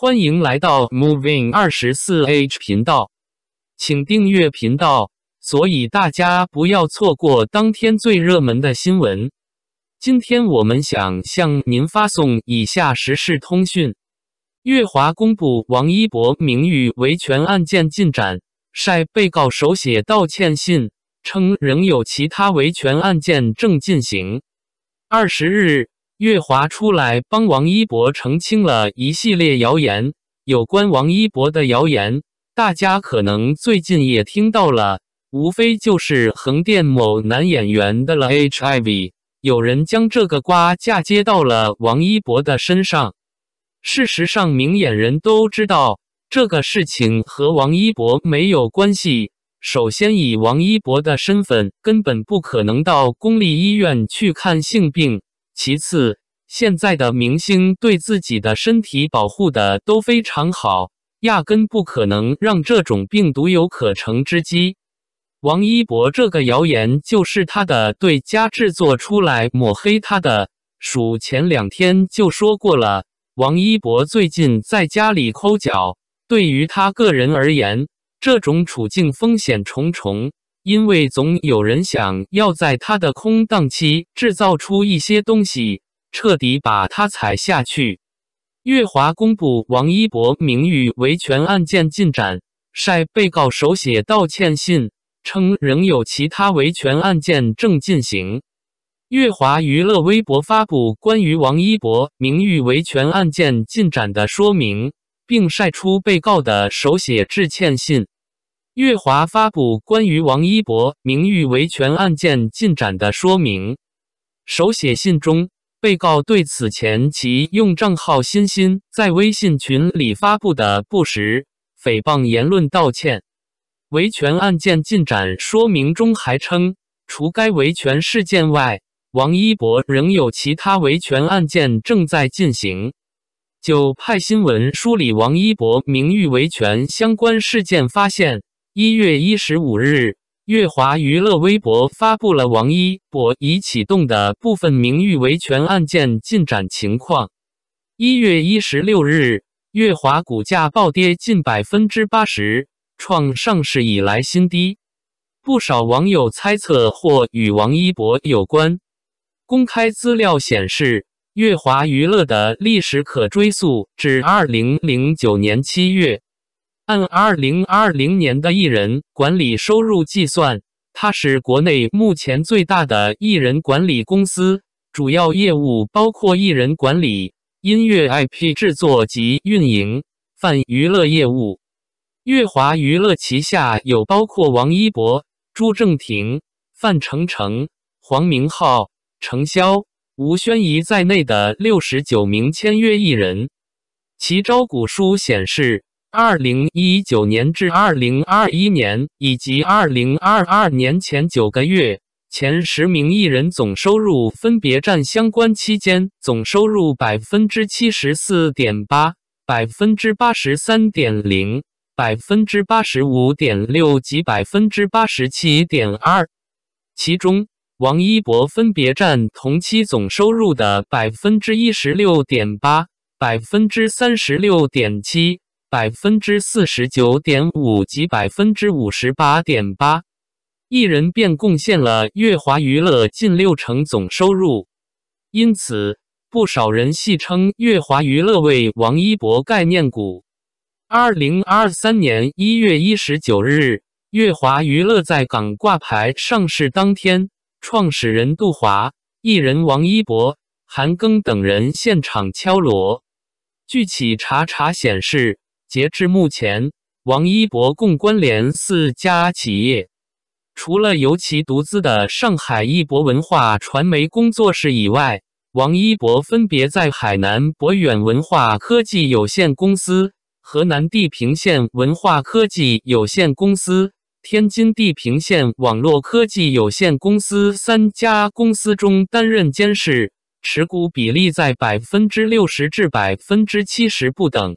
欢迎来到 Moving 二十四 H 频道，请订阅频道，所以大家不要错过当天最热门的新闻。今天我们想向您发送以下时事通讯：月华公布王一博名誉维权案件进展，晒被告手写道歉信，称仍有其他维权案件正进行。二十日。月华出来帮王一博澄清了一系列谣言，有关王一博的谣言，大家可能最近也听到了，无非就是横店某男演员的了 HIV，有人将这个瓜嫁接到了王一博的身上。事实上，明眼人都知道这个事情和王一博没有关系。首先，以王一博的身份，根本不可能到公立医院去看性病。其次，现在的明星对自己的身体保护的都非常好，压根不可能让这种病毒有可乘之机。王一博这个谣言就是他的对家制作出来抹黑他的，属前两天就说过了。王一博最近在家里抠脚，对于他个人而言，这种处境风险重重。因为总有人想要在他的空档期制造出一些东西，彻底把他踩下去。乐华公布王一博名誉维权案件进展，晒被告手写道歉信，称仍有其他维权案件正进行。乐华娱乐微博发布关于王一博名誉维权案件进展的说明，并晒出被告的手写致歉信。月华发布关于王一博名誉维权案件进展的说明。手写信中，被告对此前其用账号“欣欣”在微信群里发布的不实诽谤言论道歉。维权案件进展说明中还称，除该维权事件外，王一博仍有其他维权案件正在进行。就派新闻梳理王一博名誉维权相关事件发现。一月一十五日，月华娱乐微博发布了王一博已启动的部分名誉维权案件进展情况。一月一十六日，月华股价暴跌近百分之八十，创上市以来新低。不少网友猜测或与王一博有关。公开资料显示，月华娱乐的历史可追溯至二零零九年七月。按二零二零年的艺人管理收入计算，它是国内目前最大的艺人管理公司。主要业务包括艺人管理、音乐 IP 制作及运营，泛娱乐业务。乐华娱乐旗下有包括王一博、朱正廷、范丞丞、黄明昊、程潇、吴宣仪在内的六十九名签约艺人。其招股书显示。二零一九年至二零二一年以及二零二二年前九个月，前十名艺人总收入分别占相关期间总收入百分之七十四点八、百分之八十三点零、百分之八十五点六及百分之八十七点二。其中，王一博分别占同期总收入的百分之一十六点八、百分之三十六点七。百分之四十九点五及百分之五十八点八，一人便贡献了乐华娱乐近六成总收入。因此，不少人戏称乐华娱乐为王一博概念股。二零二三年一月一十九日，乐华娱乐在港挂牌上市当天，创始人杜华、艺人王一博、韩庚等人现场敲锣。据企查查显示。截至目前，王一博共关联四家企业，除了由其独资的上海一博文化传媒工作室以外，王一博分别在海南博远文化科技有限公司、河南地平线文化科技有限公司、天津地平线网络科技有限公司三家公司中担任监事，持股比例在百分之六十至百分之七十不等。